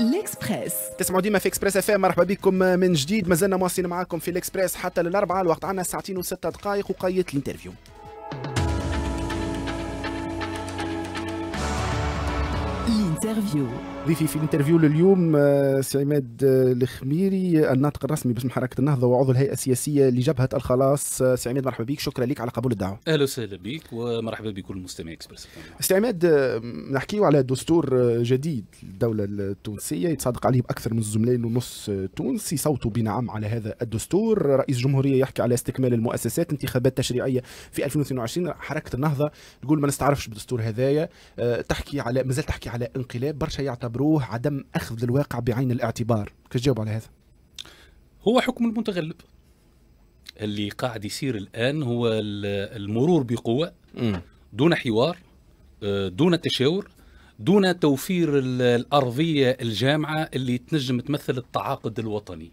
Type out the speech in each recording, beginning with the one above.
ليكسبريس تسمعوا ديما في اكسبريس اف مرحبا بكم من جديد مازلنا مواصلين معاكم في الاكسبريس حتى للاربعه الوقت عندنا ساعتين وستة دقائق وقيت الانترفيو الانترفيو ضيفي في الانترفيو لليوم آه، سي عماد آه، الخميري آه، الناطق الرسمي باسم حركه النهضه وعضو الهيئه السياسيه لجبهه الخلاص سي عماد مرحبا بك شكرا لك على قبول الدعوه اهلا وسهلا بك ومرحبا بكل مستمعي اكسبرس سي عماد نحكيو على دستور جديد للدوله التونسيه يتصادق عليه اكثر من زملين ونص تونسي صوتوا بنعم على هذا الدستور رئيس الجمهوريه يحكي على استكمال المؤسسات انتخابات تشريعيه في 2022 حركه النهضه تقول ما نستعرفش بالدستور هذايا تحكي على مازال تحكي على انقلاب برشا يعتبر بروح عدم اخذ الواقع بعين الاعتبار كيف تجاوب على هذا هو حكم المتغلب اللي قاعد يصير الان هو المرور بقوه دون حوار آه، دون تشاور دون توفير الارضيه الجامعه اللي تنجم تمثل التعاقد الوطني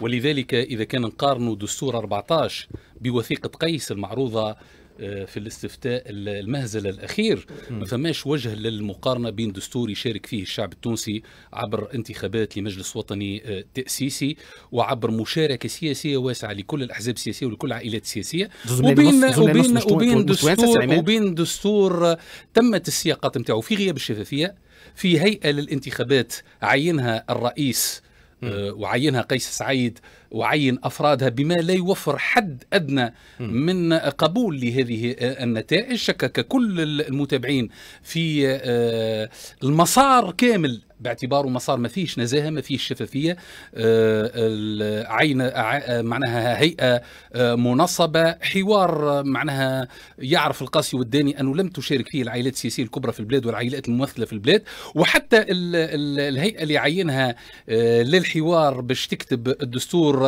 ولذلك اذا كان نقارنوا دستور 14 بوثيقه قيس المعروضه آه، في الاستفتاء المهزل الاخير ما فماش وجه للمقارنه بين دستور يشارك فيه الشعب التونسي عبر انتخابات لمجلس وطني آه، تاسيسي وعبر مشاركه سياسيه واسعه لكل الاحزاب السياسيه ولكل العائلات السياسيه وبين وبين وبين دستور وبين آه، دستور تمت السياقات نتاعو في غياب الشفافيه في هيئه للانتخابات عينها الرئيس وعينها قيس سعيد وعين أفرادها بما لا يوفر حد أدنى من قبول لهذه آه، النتائج شكك كل المتابعين في آه، المسار كامل باعتباره مسار ما فيش نزاهه ما فيش شفافيه آه، عين معناها هيئه منصبه حوار معناها يعرف القاسي والداني انه لم تشارك فيه العائلات السياسيه الكبرى في البلاد والعائلات الممثله في البلاد وحتى الهيئه اللي عينها للحوار باش تكتب الدستور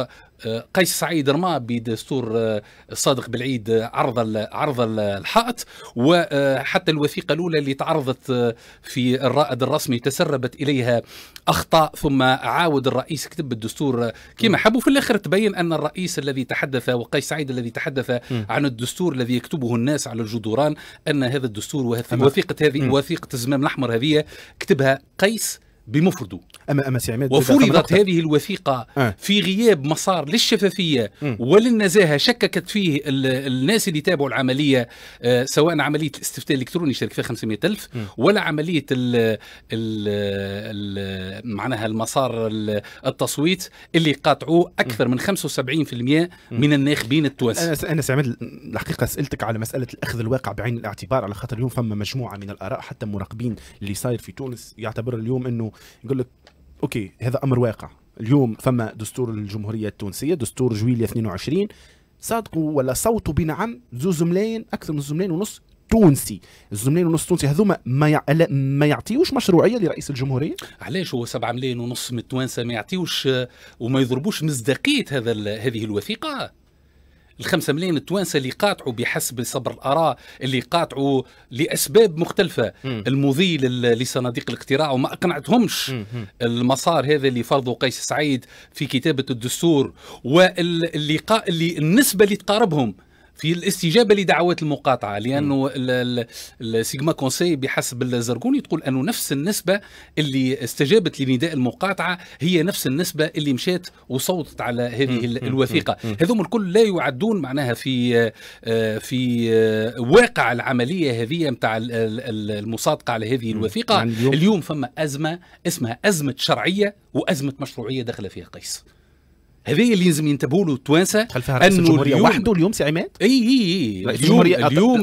آه، قيس سعيد رمى بدستور آه، صادق بالعيد آه، عرض عرض الحائط وحتى الوثيقه الاولى اللي تعرضت في الرائد الرسمي تسربت اليها اخطاء ثم عاود الرئيس كتب الدستور كما حب وفي الاخر تبين ان الرئيس الذي تحدث وقيس سعيد الذي تحدث عن الدستور الذي يكتبه الناس على الجدران ان هذا الدستور وثيقه هذه وثيقه الزمام الاحمر هذه كتبها قيس بمفرده أما أما سي عماد وفرضت هذه الوثيقة آه. في غياب مسار للشفافية م. وللنزاهة شككت فيه الناس اللي تابعوا العملية آه سواء عملية الاستفتاء الإلكتروني شارك فيها 500 ألف م. ولا عملية ال ال ال معناها المسار التصويت اللي قاطعوه أكثر م. من 75% من الناخبين التوانسة أنا سي عماد الحقيقة سألتك على مسألة الأخذ الواقع بعين الاعتبار على خاطر اليوم فما مجموعة من الآراء حتى مراقبين اللي صاير في تونس يعتبر اليوم أنه يقول لك اوكي هذا امر واقع اليوم فما دستور الجمهوريه التونسيه دستور جويلية 22 صادقوا ولا صوتوا بنعم زوز ملايين اكثر من زوز ملايين ونص تونسي الزملين ونص تونسي هذوما ما يع... ما يعطيوش مشروعيه لرئيس الجمهوريه علاش هو 7 ملايين ونص من التوانسه ما يعطيوش آه، وما يضربوش مصداقيه هذا ال... هذه الوثيقه الخمسة ملايين التوانسة اللي قاطعوا بحسب صبر الآراء اللي قاطعوا لأسباب مختلفة مم. المضي لصناديق الاقتراع وما أقنعتهمش مم. المسار هذا اللي فرضه قيس سعيد في كتابة الدستور واللقاء اللي النسبة اللي تقاربهم في الاستجابه لدعوات المقاطعه لانه السيجما كونسي بحسب الزرقوني تقول انه نفس النسبه اللي استجابت لنداء المقاطعه هي نفس النسبه اللي مشات وصوتت على هذه الوثيقه هذوم الكل لا يعدون معناها في آه، في آه، واقع العمليه هذه نتاع المصادقه على هذه الوثيقه يعني اليوم فما ازمه اسمها ازمه شرعيه وازمه مشروعيه داخله فيها قيس هذا اللي لازم ينتبهوا له التوانسه خلفها رئيس الجمهوريه وحده اليوم سي عماد اي اي اي رئيس الجمهوريه اليوم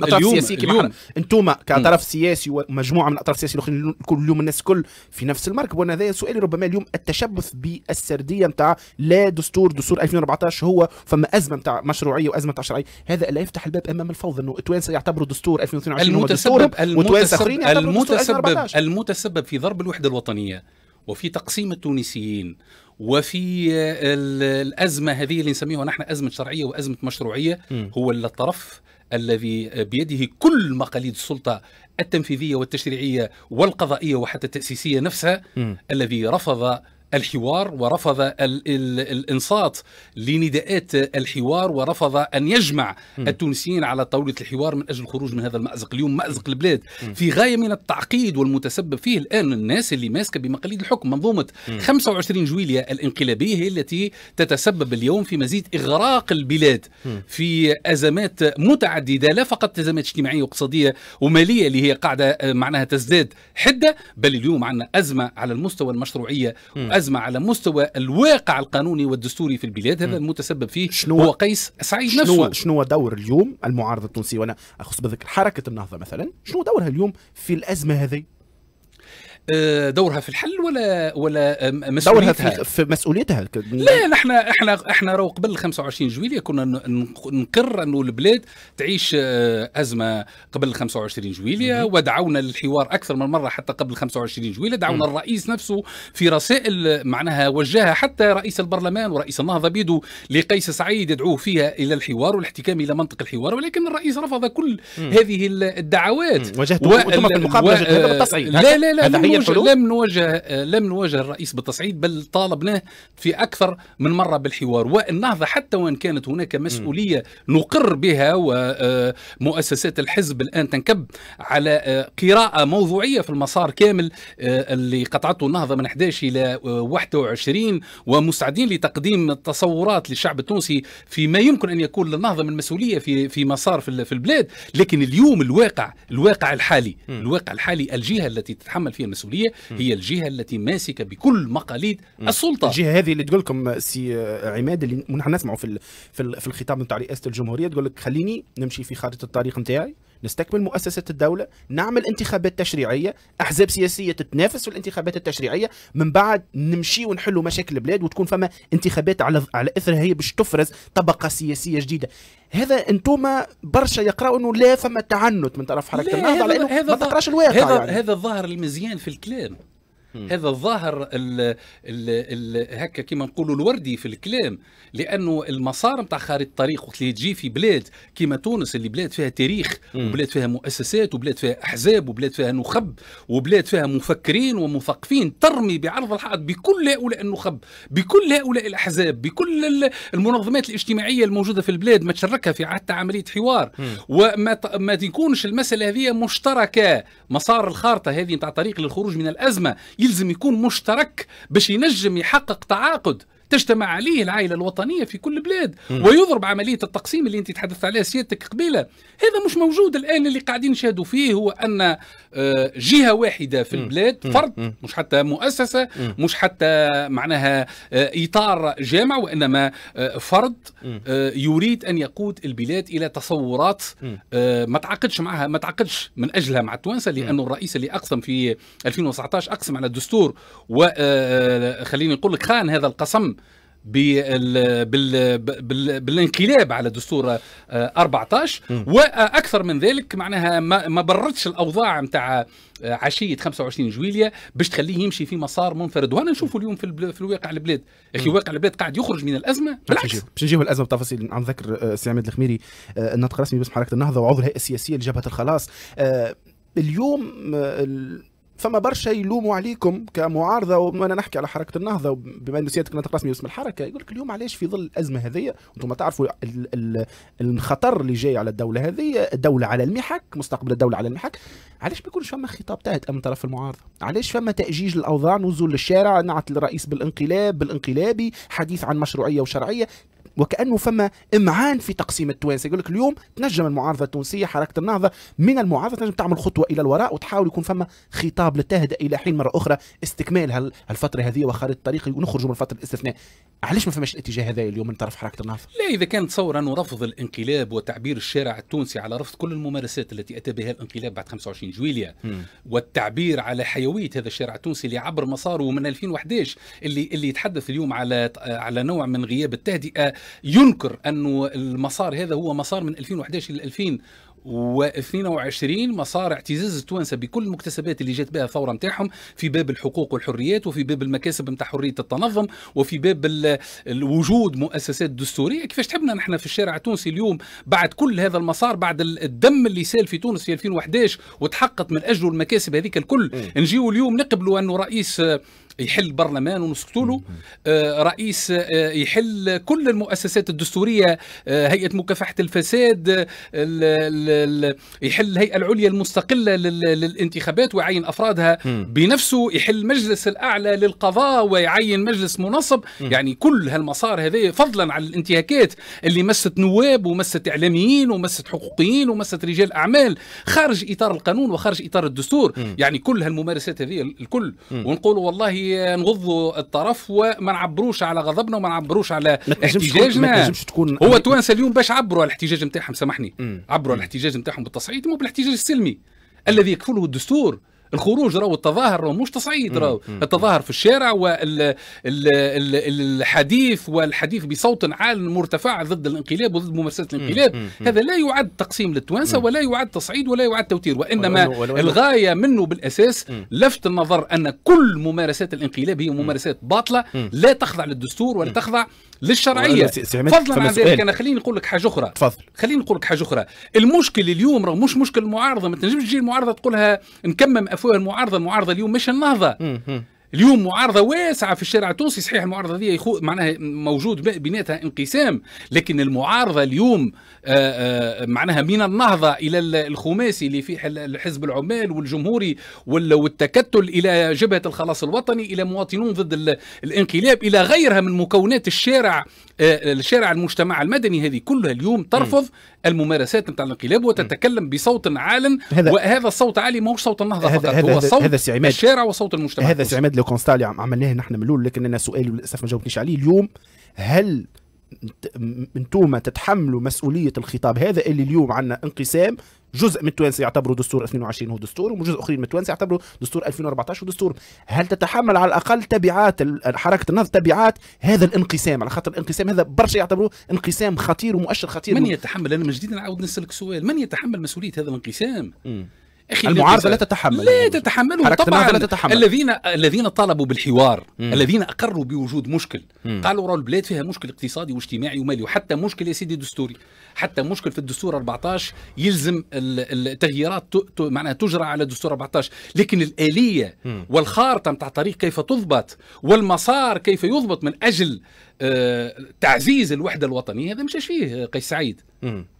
انتم كطرف سياسي ومجموعه من الاطراف السياسيه الاخرين اليوم الناس الكل في نفس المركب وانا هذا سؤالي ربما اليوم التشبث بالسرديه نتاع لا دستور دستور 2014 هو فما ازمه نتاع مشروعيه وازمه نتاع شرعيه هذا لا يفتح الباب امام الفوضى انه التوانسه يعتبروا دستور 2022 المتسبب المتسبب المتسبب, المتسبب في ضرب الوحده الوطنيه وفي تقسيم التونسيين وفي الازمه هذه اللي نسميها نحن ازمه شرعيه وازمه مشروعيه م. هو الطرف الذي بيده كل مقاليد السلطه التنفيذيه والتشريعيه والقضائيه وحتى التاسيسيه نفسها م. الذي رفض الحوار ورفض ال ال الانصات لنداءات الحوار ورفض ان يجمع التونسيين على طاوله الحوار من اجل الخروج من هذا المازق، اليوم مازق البلاد في غايه من التعقيد والمتسبب فيه الان الناس اللي ماسكه بمقاليد الحكم، منظومه 25 جويليا الانقلابيه هي التي تتسبب اليوم في مزيد اغراق البلاد في ازمات متعدده لا فقط ازمات اجتماعيه واقتصاديه وماليه اللي هي قاعده معناها تزداد حده، بل اليوم عندنا ازمه على المستوى المشروعيه أزمة على مستوى الواقع القانوني والدستوري في البلاد هذا المتسبب فيه شنو هو قيس سعيد نفسه شنو شنو دور اليوم المعارضة التونسية وأنا أخص بذلك حركة النهضة مثلا شنو دورها اليوم في الأزمة هذه آه، دورها في الحل ولا ولا آه، مسؤوليتها دورها في مسؤوليتها لا نحن احنا احنا راهو قبل 25 جويليه كنا نقر انه البلاد تعيش آه، ازمه قبل 25 جويليه ودعونا للحوار اكثر من مره حتى قبل 25 جويليه دعونا الرئيس نفسه في رسائل معناها وجهها حتى رئيس البرلمان ورئيس النهضه بيدو لقيس سعيد يدعوه فيها الى الحوار والاحتكام الى منطق الحوار ولكن الرئيس رفض كل هذه الدعوات واجهتوا و... في المقابله و... لا لا لا هي لم نواجه لم نواجه الرئيس بالتصعيد بل طالبناه في اكثر من مره بالحوار والنهضه حتى وان كانت هناك مسؤوليه نقر بها ومؤسسات آه، الحزب الان تنكب على آه، قراءه موضوعيه في المسار كامل آه، اللي قطعته النهضه من 11 الى 21 ومستعدين لتقديم التصورات للشعب التونسي فيما يمكن ان يكون للنهضه من مسؤوليه في في مسار في البلاد لكن اليوم الواقع الواقع الحالي الواقع الحالي الجهه التي تتحمل فيها المسؤوليه المسؤوليه هي الجهه التي ماسكه بكل مقاليد السلطه الجهه هذه اللي تقول لكم سي عماد اللي نحن نسمعه في في الخطاب نتاع رئاسه الجمهوريه تقول لك خليني نمشي في خارطه الطريق نتاعي نستكمل مؤسسة الدولة نعمل انتخابات تشريعية أحزاب سياسية تتنافس في الانتخابات التشريعية من بعد نمشي ونحلوا مشاكل البلاد وتكون فما انتخابات على على اثرها هي باش تفرز طبقة سياسية جديدة هذا انتم برشا يقراوا انه لا فما تعنت من طرف حركه النهضه على انه ما تقراش الواقع هذا يعني. هذا الظاهر المزيان في الكلام هذا الظاهر الـ الـ الـ هكا كما نقولوا الوردي في الكلام لانه المسار نتاع خارطه الطريق وقت اللي تجي في بلاد كما تونس اللي بلاد فيها تاريخ وبلاد فيها مؤسسات وبلاد فيها احزاب وبلاد فيها نخب وبلاد فيها مفكرين ومثقفين ترمي بعرض الحائط بكل هؤلاء النخب بكل هؤلاء الاحزاب بكل المنظمات الاجتماعيه الموجوده في البلاد ما تشركها في حتى عمليه حوار مم. وما ما تكونش المساله هذه مشتركه مسار الخارطه هذه نتاع طريق للخروج من الازمه يلزم يكون مشترك باش ينجم يحقق تعاقد تجتمع عليه العائله الوطنيه في كل بلاد ويضرب عمليه التقسيم اللي انت تحدثت عليها سيادتك قبيله هذا مش موجود الان اللي قاعدين نشاهدوا فيه هو ان آه، جهه واحده في البلاد فرد مش حتى مؤسسه مش حتى معناها آه، اطار جامع وانما آه، فرد يريد ان يقود البلاد الى تصورات ما تعاقدش معها ما تعاقدش من اجلها مع التوانسه لأن الرئيس اللي اقسم في 2019 اقسم على الدستور وخليني نقول لك خان هذا القسم بال بال بال بالانقلاب على دستور 14 آه، م. واكثر من ذلك معناها ما بردش الاوضاع نتاع عشيه 25 جويليه باش تخليه يمشي في مسار منفرد وانا نشوفه اليوم في, البل... في الواقع البلاد اخي واقع البلاد قاعد يخرج من الازمه بالعكس باش نجيو الازمه بتفاصيل عم ذكر آه، سي عماد الخميري آه، الناطق رسمي باسم حركه النهضه وعضو الهيئه السياسيه لجبهه الخلاص اليوم فما برشا يلوموا عليكم كمعارضه وانا نحكي على حركه النهضه بما انه سيادتك نطق رسمي باسم الحركه يقول لك اليوم علاش في ظل الازمه هذه انتم تعرفوا الخطر اللي جاي على الدوله هذه الدوله على المحك مستقبل الدوله على المحك علاش ما يكونش فما خطاب تاهت من طرف المعارضه علاش فما تاجيج الاوضاع نزول للشارع نعت الرئيس بالانقلاب بالانقلابي حديث عن مشروعيه وشرعيه وكانه فما امعان في تقسيم التوانسه يقول لك اليوم تنجم المعارضه التونسيه حركه النهضه من المعارضه تنجم تعمل خطوه الى الوراء وتحاول يكون فما خطاب للتهدئه الى حين مره اخرى استكمال هالفتره هذه وخريطه الطريق ونخرج من فتره الاستثناء علاش ما فماش الاتجاه هذا اليوم من طرف حركه النهضه لا اذا كان تصور انه رفض الانقلاب وتعبير الشارع التونسي على رفض كل الممارسات التي اتى بها الانقلاب بعد 25 جويليا والتعبير على حيويه هذا الشارع التونسي اللي عبر مساره من 2011 اللي اللي يتحدث اليوم على على نوع من غياب التهدئه ينكر أن المسار هذا هو مسار من 2011 إلى 2000 و22 مسار اعتزاز التوانسه بكل المكتسبات اللي جات بها الثوره نتاعهم في باب الحقوق والحريات وفي باب المكاسب نتاع حريه التنظم وفي باب الوجود مؤسسات دستوريه كيفاش تحبنا نحن في الشارع التونسي اليوم بعد كل هذا المسار بعد الدم اللي سال في تونس في 2011 وتحقق من اجله المكاسب هذيك الكل نجيو اليوم نقبلوا انه رئيس يحل البرلمان ونسكتوا له آه، رئيس آه، يحل كل المؤسسات الدستوريه آه، هيئه مكافحه الفساد يحل الهيئه العليا المستقله للانتخابات ويعين افرادها بنفسه يحل المجلس الاعلى للقضاء ويعين مجلس منصب يعني كل هالمسار هذا فضلا عن الانتهاكات اللي مست نواب ومست اعلاميين ومست حقوقيين ومست رجال اعمال خارج اطار القانون وخارج اطار الدستور يعني كل هالممارسات هذه الكل ونقول والله نغضوا الطرف وما نعبروش على غضبنا وما نعبروش على احتجاجنا تنجمش تكون هو توانسه اليوم باش عبروا على الاحتجاج نتاعهم سامحني عبروا على الاحتجاج نتاعهم بالتصعيد مو بالاحتجاج السلمي الذي يكفله الدستور الخروج راهو التظاهر راهو مش تصعيد راهو التظاهر في الشارع والحديث والحديث بصوت عال مرتفع ضد الانقلاب وضد ممارسات الانقلاب هذا لا يعد تقسيم للتوانسه ولا يعد تصعيد ولا يعد توتير وانما الغايه منه بالاساس لفت النظر ان كل ممارسات الانقلاب هي ممارسات باطله لا تخضع للدستور ولا تخضع للشرعيه فضلا عن ذلك انا خليني نقول لك حاجه اخرى تفضل خليني نقول لك حاجه اخرى المشكل اليوم راه مش مشكل المعارضه ما تنجمش تجي المعارضه تقولها نكمم فيها المعارضه المعارضه اليوم مش النهضه اليوم معارضة واسعة في الشارع التونسي صحيح المعارضة دي يخو... معناها موجود بيناتها انقسام لكن المعارضة اليوم آآ آه، آآ آه، معناها من النهضة إلى الخماسي اللي فيه الحزب العمال والجمهوري والتكتل إلى جبهة الخلاص الوطني إلى مواطنون ضد الانقلاب إلى غيرها من مكونات الشارع آه، الشارع المجتمع المدني هذه كلها اليوم ترفض الممارسات نتاع الانقلاب وتتكلم بصوت عال وهذا الصوت عالي هو صوت النهضه فقط هو صوت هذا الشارع وصوت المجتمع هذا سي عماد لو كونستا اللي عملناه نحن من الاول لكن انا سؤالي للاسف ما جاوبتنيش عليه اليوم هل انتوما تتحملوا مسؤوليه الخطاب هذا اللي اليوم عندنا انقسام جزء من التوانسه يعتبروا دستور 22 هو دستورهم وجزء اخرين من التوانسه يعتبروا دستور 2014 دستور هل تتحمل على الاقل تبعات حركه النهضه تبعات هذا الانقسام على خاطر الانقسام هذا برشا يعتبروه انقسام خطير ومؤشر خطير من يتحمل انا من جديد نعاود نسالك سؤال من يتحمل مسؤوليه هذا الانقسام؟ اخي المعارضه لا تتحمل لا يعني. تتحمل طبعا لا تتحمل. الذين الذين طالبوا بالحوار مم. الذين اقروا بوجود مشكل مم. قالوا راه البلاد فيها مشكل اقتصادي واجتماعي ومالي وحتى مشكل يا سيدي دستوري حتى مشكل في الدستور 14 يلزم التغييرات معناها تجرى على الدستور 14 لكن الاليه مم. والخارطه نتاع الطريق كيف تضبط والمسار كيف يضبط من اجل آه، تعزيز الوحده الوطنيه هذا مش فيه آه، قيس سعيد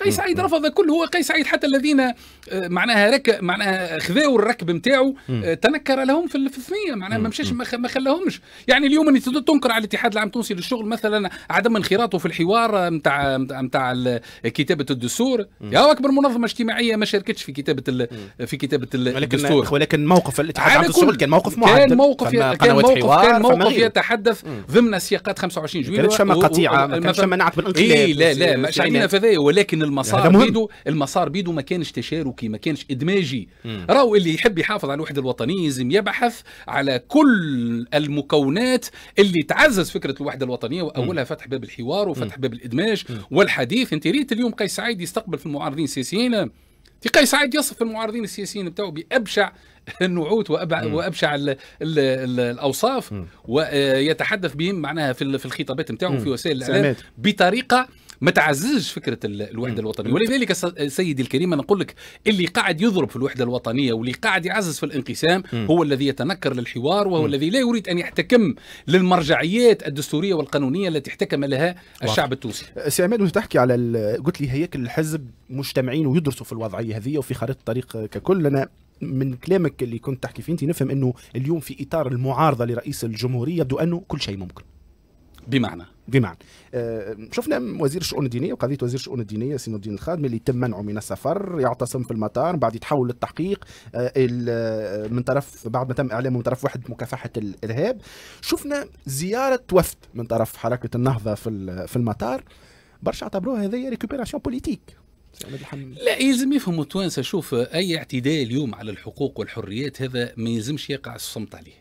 قيس سعيد رفض كل هو قيس سعيد حتى الذين آه، معناها رك معناها خذاو الركب نتاعو تنكر لهم في الثنيه معناها ما مشاش ما خلاهمش يعني اليوم اللي تنكر على الاتحاد العام التونسي للشغل مثلا عدم انخراطه في الحوار نتاع نتاع كتابه الدستور يا اكبر منظمه اجتماعيه ما شاركتش في كتابه في كتابه الدستور ولكن موقف الاتحاد العام للشغل كان موقف معدل كان موقف كان موقف, كان موقف يتحدث ضمن سياقات 25 ما كانت فما قطيعه ما كانت فما نعت بالانقلاب إيه لا لا ما علينا في ولكن المسار بيدو المسار بيدو ما كانش تشاركي ما كانش ادماجي راهو اللي يحب يحافظ على الوحده الوطنيه لازم يبحث على كل المكونات اللي تعزز فكره الوحده الوطنيه واولها فتح باب الحوار وفتح باب الادماج والحديث انت ريت اليوم قيس سعيد يستقبل في المعارضين السياسيين تلقاه سعيد يصف المعارضين السياسيين بتاعه بابشع النعوت وابشع الـ الـ الـ الاوصاف ويتحدث بهم معناها في في الخطابات بتاعه في وسائل الاعلام بطريقه ما تعززش فكره الوحده الوطنيه ولذلك سيدي الكريم انا نقول لك اللي قاعد يضرب في الوحده الوطنيه واللي قاعد يعزز في الانقسام هو الذي يتنكر للحوار وهو الذي لا يريد ان يحتكم للمرجعيات الدستوريه والقانونيه التي احتكم لها الشعب التونسي أه، سي عماد وانت تحكي على قلت لي هياكل الحزب مجتمعين ويدرسوا في الوضعيه هذه وفي خريطه الطريق ككل انا من كلامك اللي كنت تحكي فيه انت نفهم انه اليوم في اطار المعارضه لرئيس الجمهوريه يبدو انه كل شيء ممكن بمعنى بمعنى آه، شفنا وزير الشؤون الدينيه وقضيه وزير الشؤون الدينيه سين الدين الخادمي اللي تم منعه من السفر يعتصم في المطار بعد يتحول للتحقيق آه، آه، من طرف بعد ما تم اعلامه من طرف وحده مكافحه الارهاب شفنا زياره وفد من طرف حركه النهضه في في المطار برشا اعتبروها هذه ريكوبيراسيون بوليتيك لا يلزم يفهموا التوانسه شوف اي اعتداء اليوم على الحقوق والحريات هذا ما يلزمش يقع الصمت عليه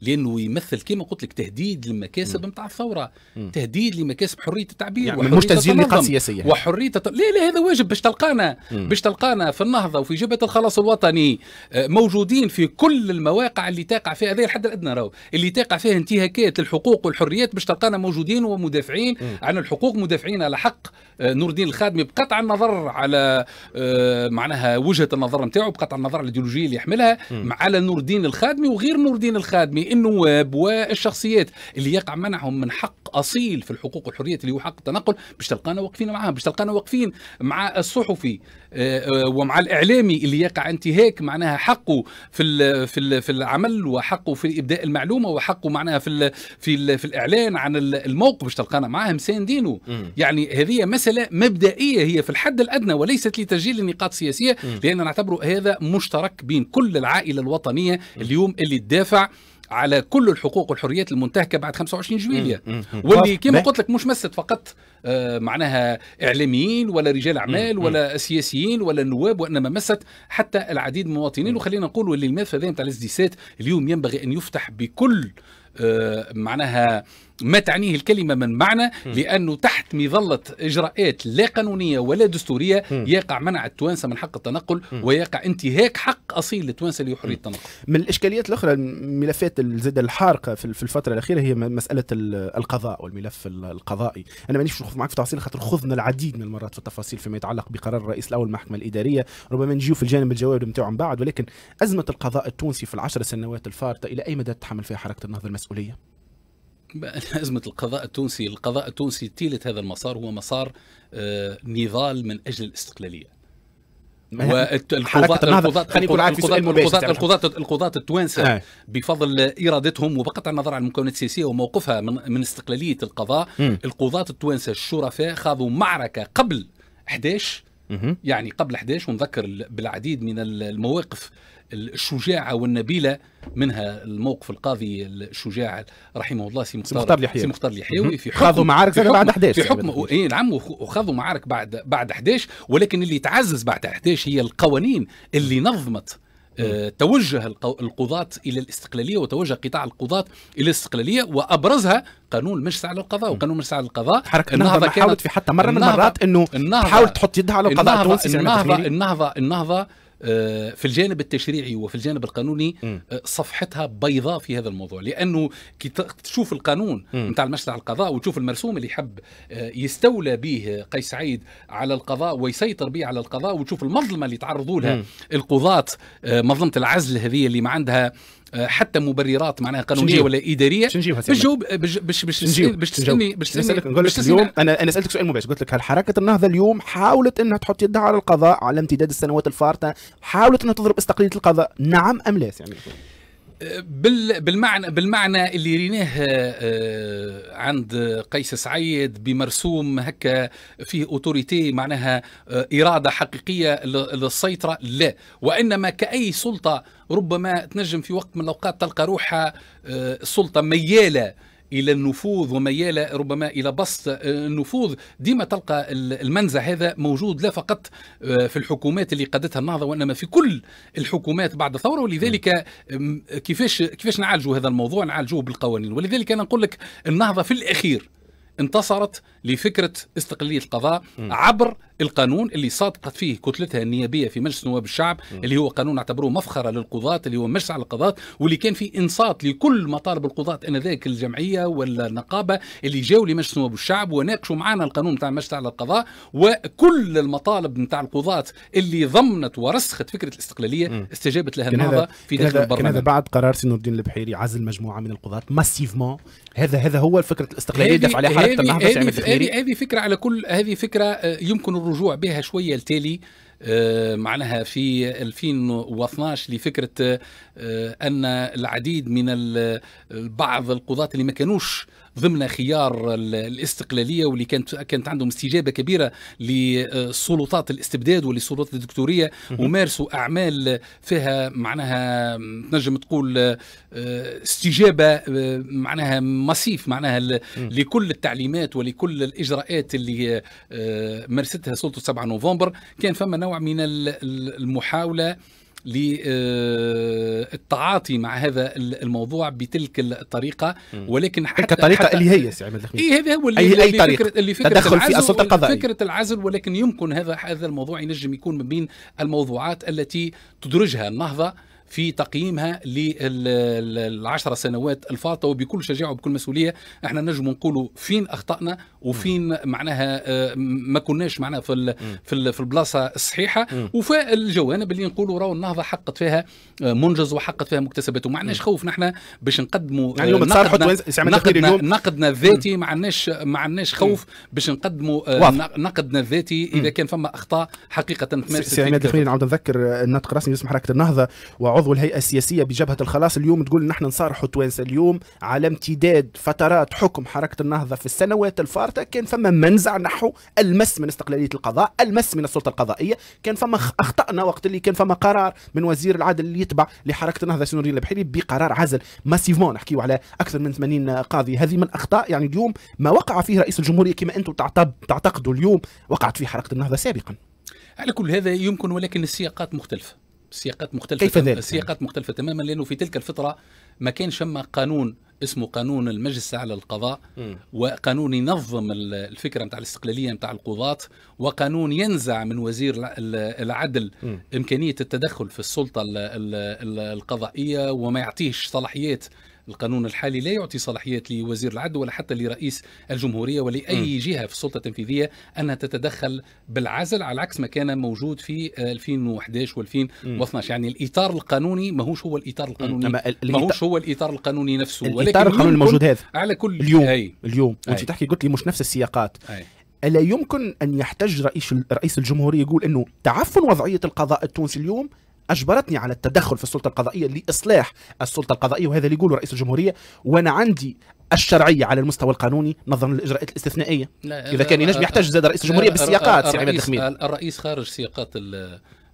لانه يمثل كما قلت لك تهديد للمكاسب نتاع الثوره مم. تهديد لمكاسب حريه التعبير يعني مش تسجيل نقاط سياسيه وحريه تط... لا لا هذا واجب باش تلقانا باش تلقانا في النهضه وفي جبهه الخلاص الوطني آه، موجودين في كل المواقع اللي تقع فيها هذا الحد الادنى راهو اللي تقع فيها انتهاكات للحقوق والحريات باش تلقانا موجودين ومدافعين مم. عن الحقوق مدافعين على حق آه، نور الدين الخادمي بقطع النظر على آه، معناها وجهه النظر نتاعو بقطع النظر على الايديولوجيه اللي يحملها على نور الدين الخادمي وغير نور الدين الخادمي النواب والشخصيات اللي يقع منعهم من حق اصيل في الحقوق والحريات اللي هو حق التنقل باش تلقانا واقفين معاه باش تلقانا واقفين مع الصحفي آه، آه، ومع الاعلامي اللي يقع انتهاك معناها حقه في الـ في الـ في العمل وحقه في ابداء المعلومه وحقه معناها في الـ في الـ في الاعلان عن الموقف باش تلقانا معاه مساندينه يعني هذه مساله مبدئيه هي في الحد الادنى وليست لتسجيل النقاط السياسيه لان نعتبر هذا مشترك بين كل العائله الوطنيه اليوم اللي تدافع على كل الحقوق والحريات المنتهكه بعد 25 جويليا واللي كما قلت لك مش مست فقط آه معناها اعلاميين ولا رجال اعمال ولا سياسيين ولا نواب وانما مست حتى العديد من المواطنين وخلينا نقول اللي الملف هذا نتاع الازديسات اليوم ينبغي ان يفتح بكل آه معناها ما تعنيه الكلمة من معنى لأنه تحت مظلة إجراءات لا قانونية ولا دستورية يقع منع التوانسة من حق التنقل ويقع انتهاك حق أصيل للتوانسة لحرية التنقل من الإشكاليات الأخرى الملفات الزاد الحارقة في الفترة الأخيرة هي مسألة القضاء والملف القضائي أنا مانيش نخوض معك في تفاصيل خاطر خضنا العديد من المرات في التفاصيل فيما يتعلق بقرار الرئيس الأول المحكمة الإدارية ربما نجيو في الجانب الجواب نتاعو من بعد ولكن أزمة القضاء التونسي في العشر سنوات الفارطة إلى أي مدى تتحمل فيها حركة النهضة المسؤولية؟ أزمة القضاء التونسي القضاء التونسي تيلة هذا المسار هو مسار آه، نضال من أجل الاستقلالية والقضاة القضاة التوانسة آه. بفضل إرادتهم وبقطع النظر عن المكونات السياسية وموقفها من, من استقلالية القضاء القضاة التوانسة الشرفاء خاضوا معركة قبل 11 يعني قبل 11 ونذكر بالعديد من المواقف الشجاعه والنبيله منها الموقف القاضي الشجاع رحمه الله سي مختار مختار اليحيوي سي مختار اليحيوي في حكم خاضوا معارك بعد 11 في يعني حكم اي نعم وخاضوا معارك بعد بعد 11 ولكن اللي تعزز بعد 11 هي القوانين اللي نظمت آه، توجه القضاة إلى الاستقلالية وتوجه قطاع القضاة إلى الاستقلالية وأبرزها قانون المجلس على القضاء وقانون المجلس على القضاء حركة النهضة حاولت في حتى مرة من المرات أنه تحاول تحط يدها على القضاء التونسي النهضة النهضة النهضة آه، في الجانب التشريعي وفي الجانب القانوني آه، صفحتها بيضاء في هذا الموضوع لانه كي تشوف القانون نتاع المشرع القضاء وتشوف المرسوم اللي حب آه، يستولى به قيس سعيد على القضاء ويسيطر به على القضاء وتشوف المظلمه اللي تعرضوا لها القضاة مظلمه العزل هذه اللي ما عندها آه، حتى مبررات معناها قانونيه ولا اداريه بالجواب باش باش باش تسالني باش تسالني اليوم انا انا سالتك سؤال مباشر قلت لك هل حركه النهضه اليوم حاولت انها تحط يدها على القضاء على امتداد السنوات الفارطه حاولت انها تضرب استقلاليه القضاء نعم ام لا يعني بالمعنى بالمعنى اللي ريناه آه، آه، عند قيس سعيد بمرسوم هكا فيه اوتوريتي معناها آه، اراده حقيقيه للسيطره لا وانما كاي سلطه ربما تنجم في وقت من الاوقات تلقى روحها سلطه مياله الى النفوذ ومياله ربما الى بسط آه، النفوذ ديما تلقى المنزع هذا موجود لا فقط آه، في الحكومات اللي قادتها النهضه وانما في كل الحكومات بعد الثوره ولذلك آه، كيفاش كيفاش نعالجوا هذا الموضوع نعالجوه بالقوانين ولذلك انا نقول لك النهضه في الاخير انتصرت لفكره استقلاليه القضاء عبر القانون اللي صادقت فيه كتلتها النيابيه في مجلس نواب الشعب م. اللي هو قانون اعتبروه مفخره للقضاه اللي هو مجلس على القضاه واللي كان فيه انصات لكل مطالب القضاه انذاك الجمعيه ولا النقابه اللي جاوا لمجلس نواب الشعب وناقشوا معنا القانون نتاع مجلس على القضاء وكل المطالب نتاع القضاه اللي ضمنت ورسخت فكره الاستقلاليه م. استجابت لها النهضه في داخل البرلمان هذا بعد قرار سينو الدين البحيري عزل مجموعه من القضاه ماسيفمون هذا هذا هو فكره الاستقلاليه دفع عليها حركه النهضه هذه فكره على كل هذه فكره آه، يمكن الرجوع بها شويه لتالي آه، معناها في 2012 لفكره آه، ان العديد من بعض القضاة اللي ما كانوش ضمن خيار الاستقلاليه واللي كانت كانت عندهم استجابه كبيره لسلطات الاستبداد ولسلطات الدكتوريه ومارسوا اعمال فيها معناها تنجم تقول آه، استجابه معناها مصيف معناها لكل التعليمات ولكل الاجراءات اللي مارستها سلطه 7 نوفمبر كان فما نوع من المحاوله للتعاطي آه، مع هذا الموضوع بتلك الطريقه ولكن حتى تلك الطريقه اللي هي سي عماد الخليل إيه هذا هو اللي اي اي طريقه اللي فكره تدخل في السلطه القضائيه فكره العزل ولكن يمكن هذا هذا الموضوع ينجم يكون من بين الموضوعات التي تدرجها النهضه في تقييمها للعشرة سنوات الفارطه وبكل شجاعه وبكل مسؤوليه احنا نجم نقولوا فين اخطانا وفين معناها ما كناش معناها في في, في البلاصه الصحيحه وفي الجوانب اللي نقولوا راهو النهضه حققت فيها منجز وحققت فيها مكتسبات وما عندناش خوف نحن باش نقدموا يعني نقدنا, الذاتي ما عندناش ما عندناش خوف باش نقدموا نقدنا الذاتي اذا كان فما اخطاء حقيقه تمارس سي عماد خلينا نعاود نذكر الناطق الرسمي باسم حركه النهضه عضو الهيئه السياسيه بجبهه الخلاص اليوم تقول نحن نصارحوا التوانسه اليوم على امتداد فترات حكم حركه النهضه في السنوات الفارطه كان فما منزع نحو المس من استقلاليه القضاء المس من السلطه القضائيه كان فما اخطانا وقت اللي كان فما قرار من وزير العدل اللي يتبع لحركه النهضه سنوري البحيري بقرار عزل ماسيفمون نحكيو على اكثر من 80 قاضي هذه من اخطاء يعني اليوم ما وقع فيه رئيس الجمهوريه كما انتم تعتقدوا اليوم وقعت فيه حركه النهضه سابقا على كل هذا يمكن ولكن السياقات مختلفه سياقات مختلفة كيف ذلك؟ سياقات مختلفة تماما لأنه في تلك الفترة ما كان شما قانون اسمه قانون المجلس على القضاء م. وقانون ينظم الفكرة نتاع الاستقلالية نتاع القضاة وقانون ينزع من وزير العدل م. إمكانية التدخل في السلطة القضائية وما يعطيهش صلاحيات القانون الحالي لا يعطي صلاحيات لوزير العدل ولا حتى لرئيس الجمهوريه ولاي م. جهه في السلطه التنفيذيه انها تتدخل بالعزل على عكس ما كان موجود في 2011 و2012 يعني الاطار القانوني ماهوش هو الاطار القانوني ماهوش هو الاطار القانوني نفسه ولكن الاطار القانوني الموجود هذا على كل اليوم هي. اليوم وانت تحكي قلت لي مش نفس السياقات هي. الا يمكن ان يحتج رئيس رئيس الجمهوريه يقول انه تعفن وضعيه القضاء التونسي اليوم اجبرتني على التدخل في السلطه القضائيه لاصلاح السلطه القضائيه وهذا اللي يقوله رئيس الجمهوريه وانا عندي الشرعيه على المستوى القانوني نظرا للاجراءات الاستثنائيه اذا كان ينجم يحتاج زاد رئيس الجمهوريه بالسياقات سي عماد الرئيس خارج سياقات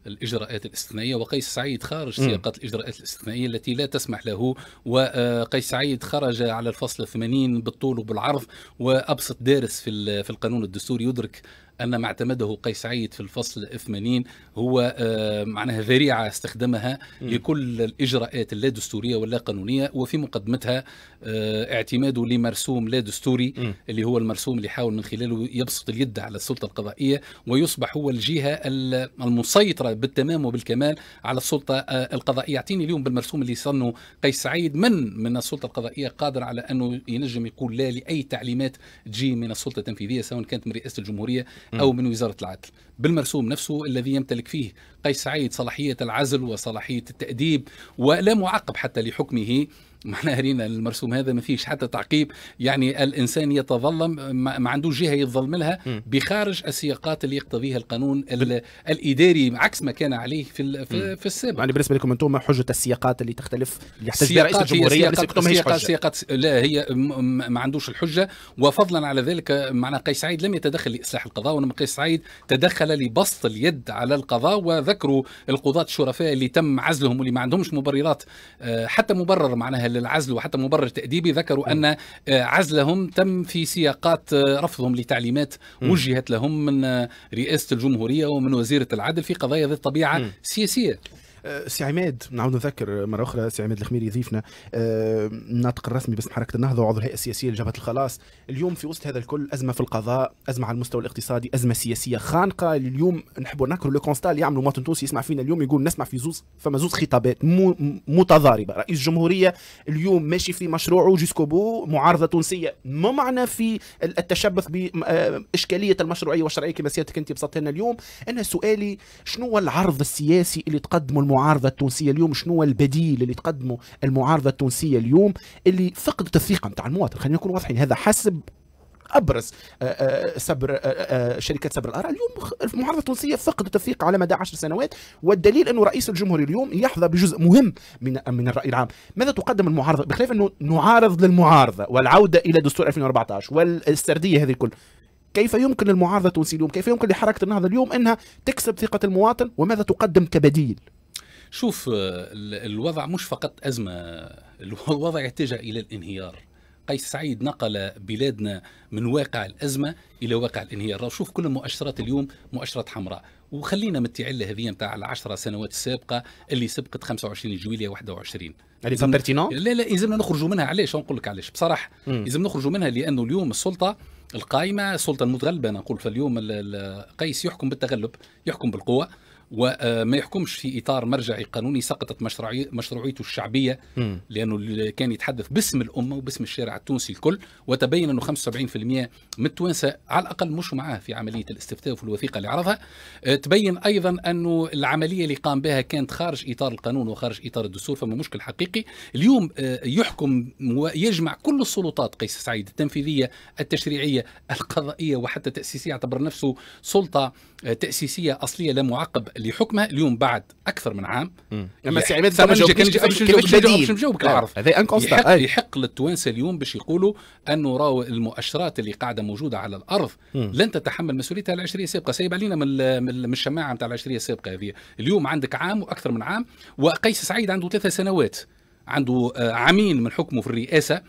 الاجراءات الاستثنائيه وقيس سعيد خارج سياقات الاجراءات الاستثنائيه التي لا تسمح له وقيس سعيد خرج على الفصل 80 بالطول وبالعرض وابسط دارس في في القانون الدستوري يدرك أن ما اعتمده قيس عيد في الفصل 80 هو آه، معناها ذريعة استخدمها لكل الإجراءات اللا دستورية واللا قانونية وفي مقدمتها آه، اعتماده لمرسوم لا دستوري اللي هو المرسوم اللي حاول من خلاله يبسط اليد على السلطة القضائية ويصبح هو الجهة المسيطرة بالتمام وبالكمال على السلطة آه، القضائية اعطيني اليوم بالمرسوم اللي صنه قيس سعيد من من السلطة القضائية قادر على أنه ينجم يقول لا لأي تعليمات تجي من السلطة التنفيذية سواء كانت من رئاسة الجمهورية أو من وزارة العدل بالمرسوم نفسه الذي يمتلك فيه قيس سعيد صلاحية العزل وصلاحية التأديب ولا معقب حتى لحكمه معناها رينا المرسوم هذا ما فيش حتى تعقيب يعني الانسان يتظلم ما عندوش جهه يتظلم لها بخارج السياقات اللي يقتضيها القانون الاداري عكس ما كان عليه في في السابق يعني بالنسبه لكم انتم حجه السياقات اللي تختلف اللي يحتاج بها رئيس الجمهوريه سياقات, سياقات, سياقات لا هي ما عندوش الحجه وفضلا على ذلك معنا قيس سعيد لم يتدخل لاصلاح القضاء وانما قيس سعيد تدخل لبسط اليد على القضاء وذكروا القضاة الشرفاء اللي تم عزلهم واللي ما عندهمش مبررات آه، حتى مبرر معناها للعزل وحتى مبرر تأديبي ذكروا أن آه، عزلهم تم في سياقات آه، رفضهم لتعليمات وجهت لهم من آه، رئاسة الجمهورية ومن وزيرة العدل في قضايا ذات طبيعة سياسية سي عماد نعاود نذكر مره اخرى سي عماد الخميري ضيفنا الناطق آه، الرسمي باسم حركه النهضه وعضو الهيئه السياسيه لجبهه الخلاص اليوم في وسط هذا الكل ازمه في القضاء ازمه على المستوى الاقتصادي ازمه سياسيه خانقه اليوم نحبوا نكر لو كونستا اللي يعملوا مواطن تونسي يسمع فينا اليوم يقول نسمع في زوز فما زوز خطابات متضاربه رئيس الجمهوريه اليوم ماشي في مشروعه جيسكو بو معارضه تونسيه ما معنى في التشبث باشكاليه آه، المشروعيه والشرعيه كما سيادتك انت بسطت لنا اليوم انا سؤالي شنو هو العرض السياسي اللي تقدمه المعارضه التونسيه اليوم شنو البديل اللي تقدمه المعارضه التونسيه اليوم اللي فقدت الثقه نتاع المواطن خلينا نكون واضحين هذا حسب ابرز آه، آه، صبر آه، شركه صبر الاراء اليوم المعارضه التونسيه فقدت الثقه على مدى 10 سنوات والدليل انه رئيس الجمهوريه اليوم يحظى بجزء مهم من من الراي العام ماذا تقدم المعارضه بخلاف انه نعارض للمعارضه والعوده الى دستور 2014 والسرديه هذه الكل كيف يمكن للمعارضه التونسيه اليوم كيف يمكن لحركه النهضه اليوم انها تكسب ثقه المواطن وماذا تقدم كبديل شوف آه، الوضع مش فقط أزمة الوضع يتجه إلى الانهيار قيس سعيد نقل بلادنا من واقع الأزمة إلى واقع الانهيار شوف كل المؤشرات اليوم مؤشرات حمراء وخلينا من التعله هذه نتاع العشرة سنوات السابقه اللي سبقت 25 جويليه 21 هذه با لا لا يلزمنا نخرجوا منها علاش نقول لك علاش بصراحه يلزم نخرجوا منها لانه اليوم السلطه القائمه السلطه المتغلبه انا نقول فاليوم قيس يحكم بالتغلب يحكم بالقوه وما يحكمش في اطار مرجعي قانوني سقطت مشروعي مشروعيته الشعبيه لانه كان يتحدث باسم الامه وباسم الشارع التونسي الكل وتبين انه 75% من التوانسه على الاقل مش معاه في عمليه الاستفتاء وفي الوثيقه اللي عرضها أه، تبين ايضا انه العمليه اللي قام بها كانت خارج اطار القانون وخارج اطار الدستور فما مشكل حقيقي اليوم أه، يحكم ويجمع كل السلطات قيس سعيد التنفيذيه التشريعيه القضائيه وحتى التاسيسيه اعتبر نفسه سلطه أه، تاسيسيه اصليه لا معقب لحكمه اليوم بعد اكثر من عام اما سي عماد كان العرض هذا يحق, يحق للتوانسه اليوم باش يقولوا انه راهو المؤشرات اللي قاعده موجوده على الارض لن تتحمل مسؤوليتها العشريه السابقه سايب علينا من الشماعه نتاع العشريه السابقه هذه اليوم عندك عام واكثر من عام وقيس سعيد عنده ثلاثة سنوات عنده آه، عامين من حكمه في الرئاسه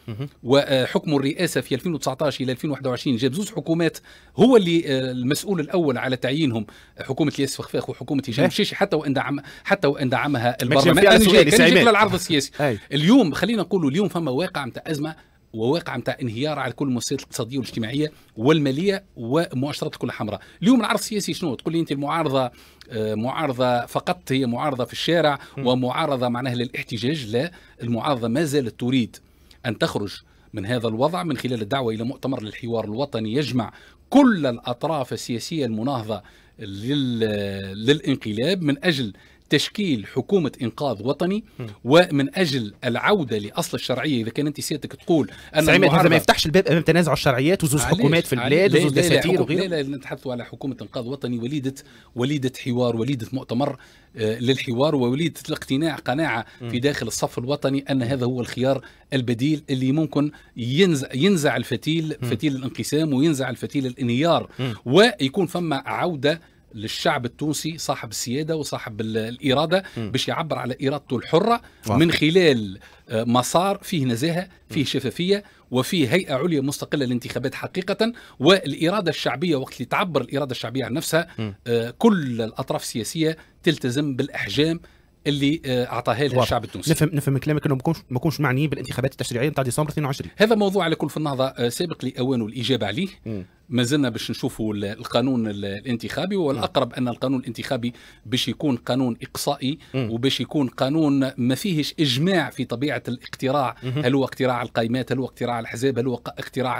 وحكم آه، الرئاسه في 2019 الى 2021 جاب زوز حكومات هو اللي آه، المسؤول الاول على تعيينهم حكومه ياسف فخفاخ وحكومه هشام إيه. الشيشي حتى وان دعم حتى وان دعمها البرلمان كان جاي كان العرض السياسي اليوم خلينا نقول اليوم فما واقع نتاع ازمه وواقع نتاع انهيار على كل المؤسسات الاقتصاديه والاجتماعيه والماليه ومؤشرات الكل حمراء اليوم العرض السياسي شنو تقول لي انت المعارضه آه، معارضة فقط هي معارضة في الشارع ومعارضة معناها للاحتجاج لا المعارضة ما زالت تريد أن تخرج من هذا الوضع من خلال الدعوة إلى مؤتمر للحوار الوطني يجمع كل الأطراف السياسية المناهضة للانقلاب من أجل تشكيل حكومة إنقاذ وطني ومن أجل العودة لأصل الشرعية إذا كان أنت سيادتك تقول أن هذا ما يفتحش الباب أمام تنازع الشرعيات وزوز حكومات في البلاد وزوز دساتير وغيره لا نتحدث على حكومة إنقاذ وطني وليدة وليدة حوار وليدة مؤتمر آه، للحوار ووليدة الاقتناع قناعة في داخل الصف الوطني أن هذا هو الخيار البديل اللي ممكن ينزع, ينزع الفتيل فتيل الانقسام وينزع الفتيل الانهيار ويكون فما عودة للشعب التونسي صاحب السياده وصاحب الاراده باش يعبر على ارادته الحره واحد. من خلال آه، مسار فيه نزاهه فيه شفافيه وفيه هيئه عليا مستقله للانتخابات حقيقه والاراده الشعبيه وقت اللي تعبر الاراده الشعبيه عن نفسها آه، كل الاطراف السياسيه تلتزم بالاحجام اللي آه، اعطاها لها الشعب التونسي نفهم نفهم كلامك انه ما كونش معنيين بالانتخابات التشريعيه نتاع ديسمبر 22 هذا موضوع على كل في النهضه سابق لاوانه الاجابه عليه م. ما زلنا باش نشوفوا القانون الانتخابي والاقرب ان القانون الانتخابي باش يكون قانون اقصائي وباش يكون قانون ما فيهش اجماع في طبيعه الاقتراع هل هو اقتراع القائمات هل هو اقتراع الاحزاب هل هو اقتراع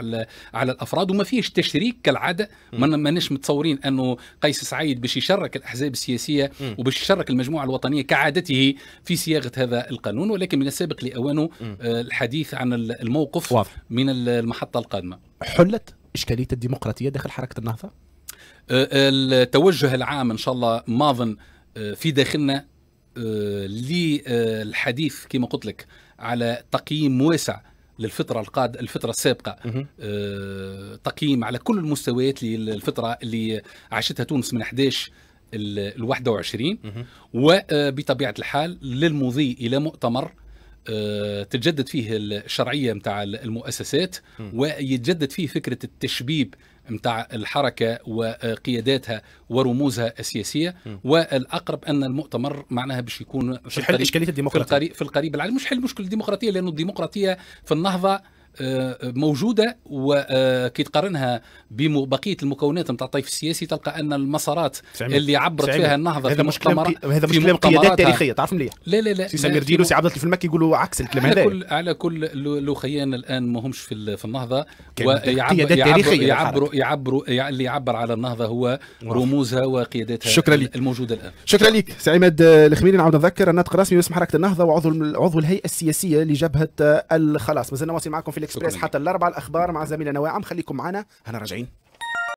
على الافراد وما فيهش تشريك كالعاده ماناش متصورين انه قيس سعيد باش يشرك الاحزاب السياسيه وباش يشرك المجموعه الوطنيه كعادته في صياغه هذا القانون ولكن من السابق لاوانه آه، الحديث عن الموقف واضح. من المحطه القادمه حلت إشكالية الديمقراطية داخل حركة النهضة؟ أه، التوجه العام إن شاء الله ماضن أه، في داخلنا أه، للحديث كما قلت لك على تقييم واسع للفترة القاد الفترة السابقة تقييم على كل المستويات للفترة اللي عاشتها تونس من 11 ال 21 وبطبيعة الحال للمضي إلى مؤتمر آه، تتجدد فيه الشرعيه متاع المؤسسات ويتجدد فيه فكره التشبيب متاع الحركة وقياداتها ورموزها السياسية م. والأقرب أن المؤتمر معناها باش يكون في يحل إشكالية الديمقراطية في القريب, القريب العاجل مش حل مشكل الديمقراطية لأنه الديمقراطية في النهضة موجوده وكي تقارنها ببقيه المكونات نتاع الطيف السياسي تلقى ان المسارات اللي عبرت سعيد. فيها النهضه هذا في كلام هذا كلام قيادات تاريخيه تعرف مليح لا لا لا سي سمير ديلو سي عبد اللطيف المكي يقولوا عكس الكلام هذا على كل على كل لوخيان الان ما همش في, في النهضه ويعبروا يعبروا يعبروا يعبروا اللي يعبر على النهضه هو رموزها وقياداتها شكرا لك الموجوده الان شكرا لك سي عماد آه، الخميري نعاود نذكر الناطق الرسمي باسم حركه النهضه وعضو عضو الهيئه السياسيه لجبهه آه، الخلاص مازلنا واصلين معكم في الاكسبريس حتى الاربعه الاخبار مع زميلنا نواعم خليكم معنا هنا راجعين